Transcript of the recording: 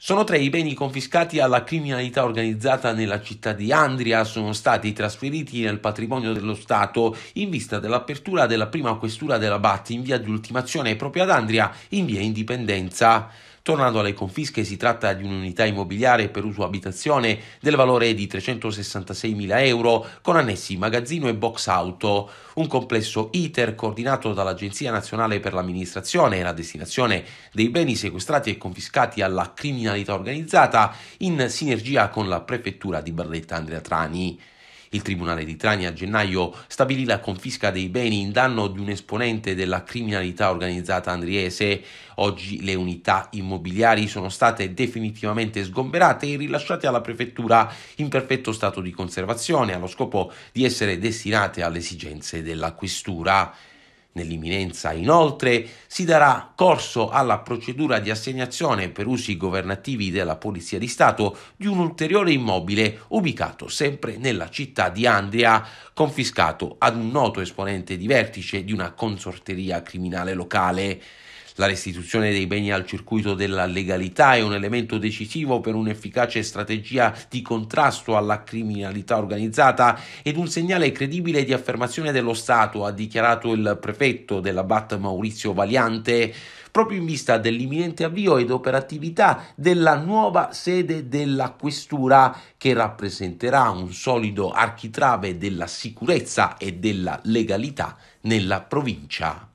Sono tre i beni confiscati alla criminalità organizzata nella città di Andria, sono stati trasferiti nel patrimonio dello Stato in vista dell'apertura della prima questura della BAT in via di ultimazione proprio ad Andria in via Indipendenza. Tornando alle confische, si tratta di un'unità immobiliare per uso abitazione del valore di 366.000 euro con annessi magazzino e box auto, un complesso ITER coordinato dall'Agenzia Nazionale per l'Amministrazione e la destinazione dei beni sequestrati e confiscati alla criminalità organizzata in sinergia con la Prefettura di Barletta Andrea Trani. Il Tribunale di Trani a gennaio stabilì la confisca dei beni in danno di un esponente della criminalità organizzata andriese. Oggi le unità immobiliari sono state definitivamente sgomberate e rilasciate alla prefettura in perfetto stato di conservazione allo scopo di essere destinate alle esigenze della questura. Nell'imminenza, inoltre, si darà corso alla procedura di assegnazione per usi governativi della Polizia di Stato di un ulteriore immobile ubicato sempre nella città di Andria, confiscato ad un noto esponente di vertice di una consorteria criminale locale. La restituzione dei beni al circuito della legalità è un elemento decisivo per un'efficace strategia di contrasto alla criminalità organizzata ed un segnale credibile di affermazione dello Stato, ha dichiarato il prefetto della BAT Maurizio Valiante proprio in vista dell'imminente avvio ed operatività della nuova sede della questura che rappresenterà un solido architrave della sicurezza e della legalità nella provincia.